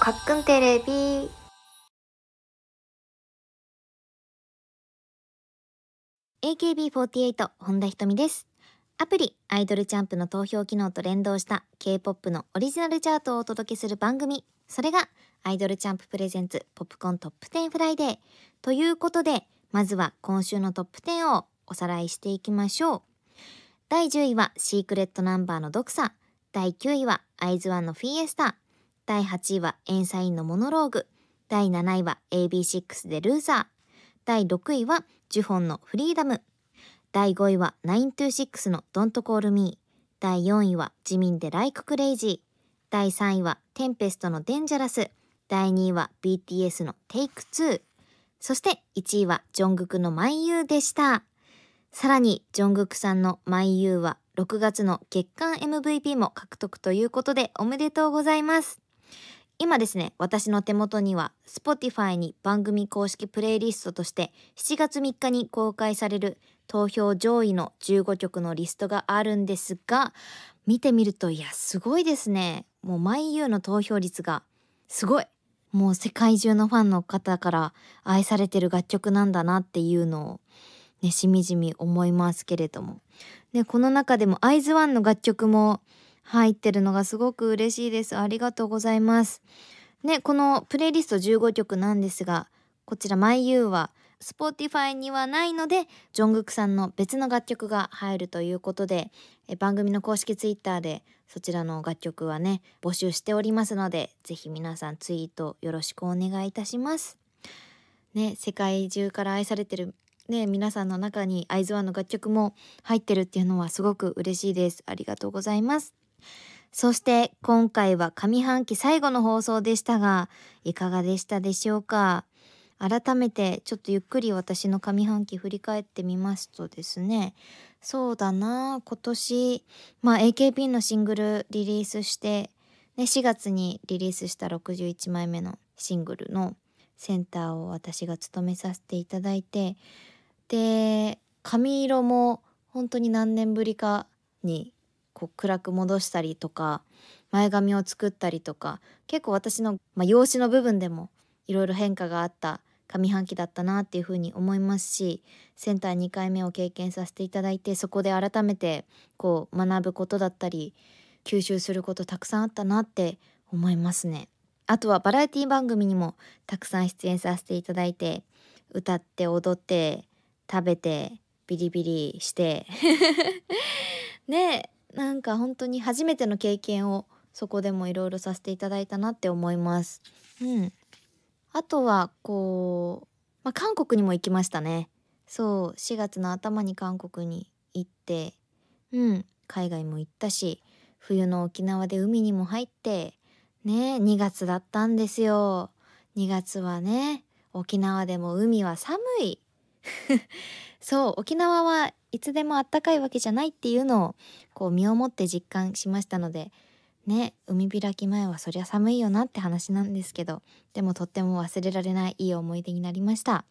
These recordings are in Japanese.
くんテレビ AKB48 本田ひとみですアプリアイドルチャンプの投票機能と連動した K-POP のオリジナルチャートをお届けする番組それがアイドルチャンププレゼンツポップコントップ10フライデーということでまずは今週のトップ10をおさらいしていきましょう第10位はシークレットナンバーのドクサ第9位はアイズワンのフィエスタ第8位はエンサインのモノローグ第7位は AB6 でルーザー第6位はジュホンのフリーダム第5位は926のドントコールミー第4位は自民でライククレイジー第3位はテンペストのデンジャラス第2位は BTS のテイク2そして1位はジョングクのマイユーでしたさらにジョングクさんのマイユーは6月の月間 MVP も獲得ということでおめでとうございます今ですね私の手元には Spotify に番組公式プレイリストとして7月3日に公開される投票上位の15曲のリストがあるんですが見てみるといやすごいですねもう「MyU」の投票率がすごいもう世界中のファンの方から愛されてる楽曲なんだなっていうのをねしみじみ思いますけれどもでこの中でも「アイズワンの楽曲も入ってるのがすごく嬉しいです。ありがとうございます。ね、このプレイリスト15曲なんですが、こちら MyU は Spotify にはないので、ジョングクさんの別の楽曲が入るということで、え番組の公式 Twitter でそちらの楽曲はね、募集しておりますので、是非皆さんツイートよろしくお願いいたします。ね、世界中から愛されてるね、皆さんの中にアイズワンの楽曲も入ってるっていうのはすごく嬉しいです。ありがとうございます。そして今回は上半期最後の放送でしたがいかがでしたでしょうか改めてちょっとゆっくり私の上半期振り返ってみますとですねそうだな今年、まあ、AKB のシングルリリースして、ね、4月にリリースした61枚目のシングルのセンターを私が務めさせていただいてで髪色も本当に何年ぶりかにこう暗く戻したりとか前髪を作ったりとか結構私の、まあ、容姿の部分でもいろいろ変化があった上半期だったなっていうふうに思いますしセンター2回目を経験させていただいてそこで改めてこう学ぶことだったり吸収することたくさんあったなって思いますね。あとはバラエティ番組にもたくさん出演させていただいて歌って踊って食べてビリビリしてね なんか本当に初めての経験をそこでもいろいろさせていただいたなって思います。うん、あとはこう、まあ、韓国にも行きましたね。そう4月の頭に韓国に行って、うん、海外も行ったし冬の沖縄で海にも入ってね2月だったんですよ。2月はね沖縄でも海は寒い そう沖縄はいつでもあったかいわけじゃないっていうのをこう身をもって実感しましたのでね海開き前はそりゃ寒いよなって話なんですけどでもとっても忘れられないいい思い出になりました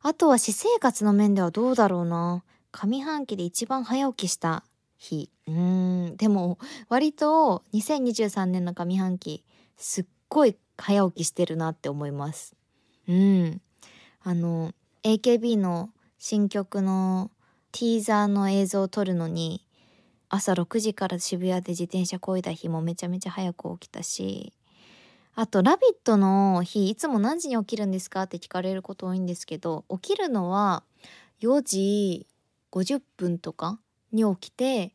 あとは私生活の面ではどうだろうな上半期で一番早起きした日うんでも割と2023年の上半期すっごい早起きしてるなって思いますうんあの AKB の新曲のティーザーの映像を撮るのに朝6時から渋谷で自転車こいだ日もめちゃめちゃ早く起きたしあと「ラビット!」の日いつも何時に起きるんですかって聞かれること多いんですけど起きるのは4時50分とかに起きて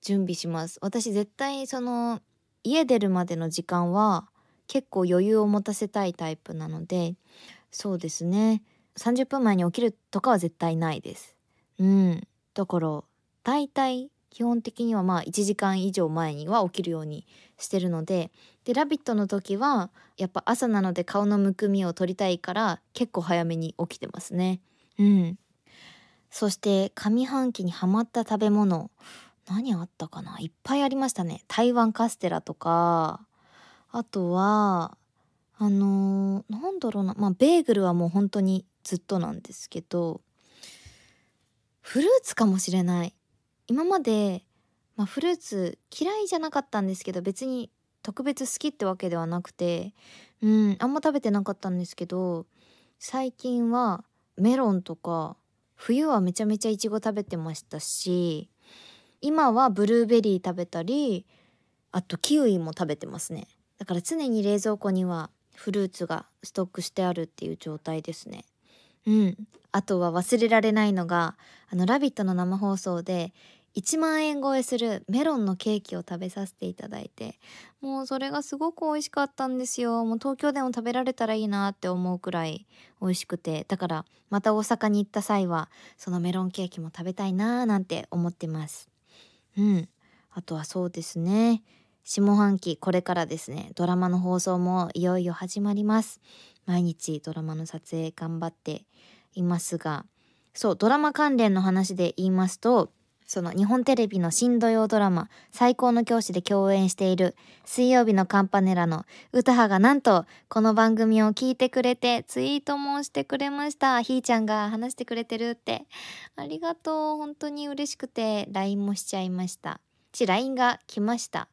準備します私絶対その家出るまでの時間は結構余裕を持たせたいタイプなのでそうですね30分前に起きるとかは絶対ないです。うん。だから、大体、基本的にはまあ1時間以上前には起きるようにしてるので、で、ラビットの時は、やっぱ朝なので顔のむくみを取りたいから、結構早めに起きてますね。うん。そして、上半期にハマった食べ物。何あったかないっぱいありましたね。台湾カステラとか、あとは、あのー、なんだろうな、まあ、ベーグルはもう本当にずっとなんですけどフルーツかもしれない今まで、まあ、フルーツ嫌いじゃなかったんですけど別に特別好きってわけではなくてうんあんま食べてなかったんですけど最近はメロンとか冬はめちゃめちゃいちご食べてましたし今はブルーベリー食べたりあとキウイも食べてますねだから常に冷蔵庫にはフルーツがストックしてあるっていう状態ですねうん、あとは忘れられないのが「のラビット!」の生放送で1万円超えするメロンのケーキを食べさせていただいてもうそれがすごく美味しかったんですよもう東京でも食べられたらいいなって思うくらい美味しくてだからまた大阪に行った際はそのメロンケーキも食べたいなーなんて思ってますうんあとはそうですね下半期これからですねドラマの放送もいよいよ始まります毎日ドラマの撮影頑張っていますがそうドラマ関連の話で言いますとその日本テレビの新土曜ドラマ「最高の教師」で共演している水曜日のカンパネラの歌葉がなんとこの番組を聞いてくれてツイートもしてくれましたひーちゃんが話してくれてるってありがとう本当に嬉しくて LINE もしちゃいましたち LINE が来ました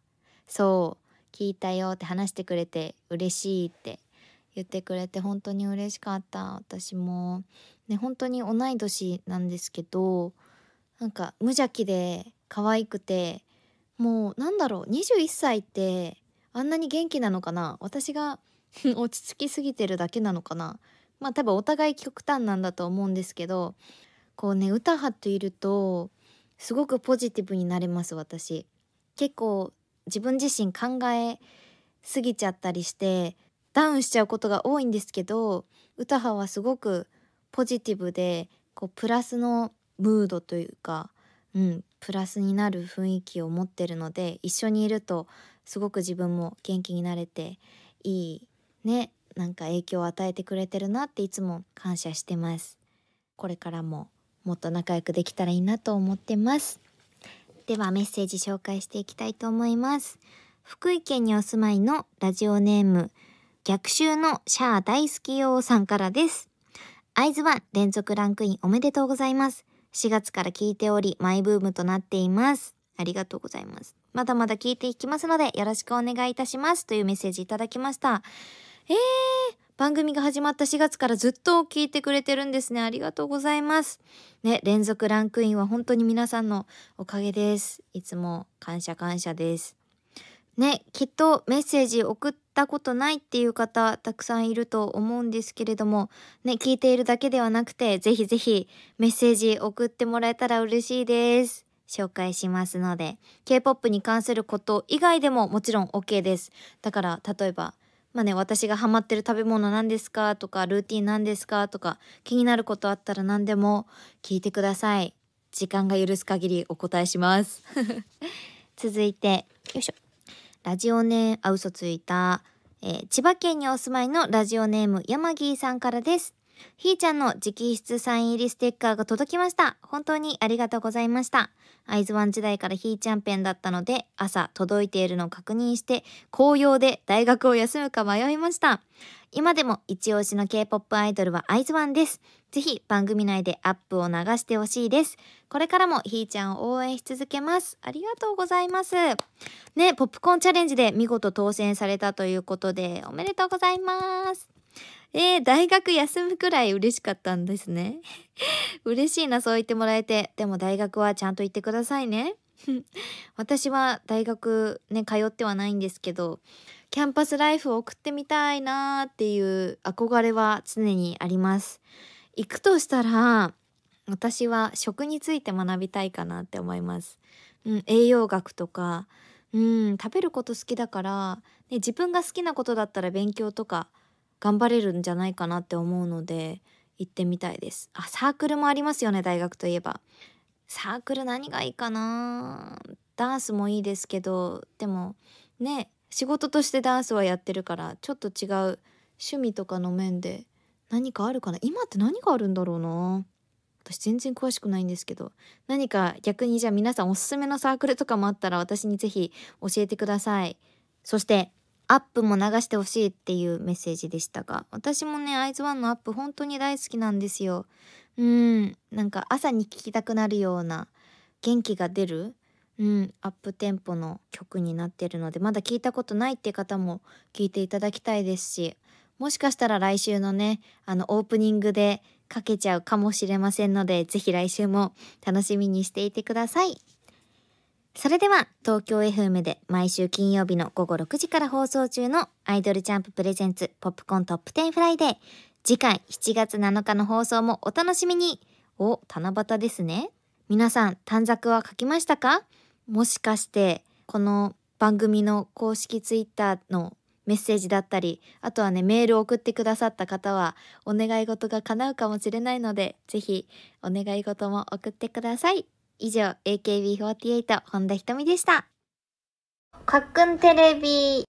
そう聞いたよって話してくれて嬉しいって言ってくれて本当に嬉しかった私も、ね、本当に同い年なんですけどなんか無邪気で可愛くてもうなんだろう21歳ってあんなに元気なのかな私が 落ち着きすぎてるだけなのかなまあ多分お互い極端なんだと思うんですけどこうね歌はといるとすごくポジティブになれます私結構自分自身考えすぎちゃったりしてダウンしちゃうことが多いんですけど歌葉はすごくポジティブでこうプラスのムードというか、うん、プラスになる雰囲気を持ってるので一緒にいるとすごく自分も元気になれていいねなんか影響を与えてくれてるなっていつも感謝してます。これからももっと仲良くできたらいいなと思ってます。ではメッセージ紹介していきたいと思います福井県にお住まいのラジオネーム逆襲のシャア大好き王さんからです会津湾連続ランクインおめでとうございます4月から聞いておりマイブームとなっていますありがとうございますまだまだ聞いていきますのでよろしくお願いいたしますというメッセージいただきましたえー、番組が始まった4月からずっと聞いてくれてるんですね。ありがとうございます。ね、連続ランクインは本当に皆さんのおかげです。いつも感謝感謝です。ね、きっとメッセージ送ったことないっていう方たくさんいると思うんですけれども、ね、聞いているだけではなくて、ぜひぜひメッセージ送ってもらえたら嬉しいです。紹介しますので、K-POP に関すること以外でももちろん OK です。だから、例えばまあね、私がハマってる食べ物何ですかとか、ルーティン何ですかとか、気になることあったら何でも聞いてください。時間が許す限りお答えします。続いて、よいしょ。ラジオネーム、あ、嘘ついた。えー、千葉県にお住まいのラジオネーム、山木さんからです。ひーちゃんの直筆サイン入りステッカーが届きました。本当にありがとうございました。アイズワン時代からひーちゃんペンだったので、朝届いているのを確認して、紅葉で大学を休むか迷いました。今でも一押しの K-POP アイドルはアイズワンです。ぜひ番組内でアップを流してほしいです。これからもひーちゃんを応援し続けます。ありがとうございます。ね、ポップコーンチャレンジで見事当選されたということで、おめでとうございます。えー、大学休むくらい嬉しかったんですね。嬉しいな、そう言ってもらえて。でも大学はちゃんと行ってくださいね。私は大学ね、通ってはないんですけど、キャンパスライフを送ってみたいなっていう憧れは常にあります。行くとしたら、私は食について学びたいかなって思います。うん、栄養学とか、うん、食べること好きだから、ね、自分が好きなことだったら勉強とか頑張れるんじゃないかなって思うので行ってみたいですあサークルもありますよね大学といえばサークル何がいいかなダンスもいいですけどでもね仕事としてダンスはやってるからちょっと違う趣味とかの面で何かあるかな今って何があるんだろうな私全然詳しくないんですけど何か逆にじゃあ皆さんおすすめのサークルとかもあったら私に是非教えてくださいそしてアップも流してほしいっていうメッセージでしたが、私もね、アイズワンのアップ本当に大好きなんですよ。うん、なんか朝に聴きたくなるような元気が出る、うん、アップテンポの曲になってるので、まだ聴いたことないって方も聴いていただきたいですし、もしかしたら来週のね、あのオープニングでかけちゃうかもしれませんので、ぜひ来週も楽しみにしていてください。それでは東京 FM で毎週金曜日の午後6時から放送中のアイドルチャンププレゼンツポップコントップ10フライデー次回7月7日の放送もお楽しみにお、七夕ですね皆さん短冊は書きましたかもしかしてこの番組の公式ツイッターのメッセージだったりあとはねメールを送ってくださった方はお願い事が叶うかもしれないので是非お願い事も送ってください。以上 AKB48 本田ひとみでした。かっくんテレビ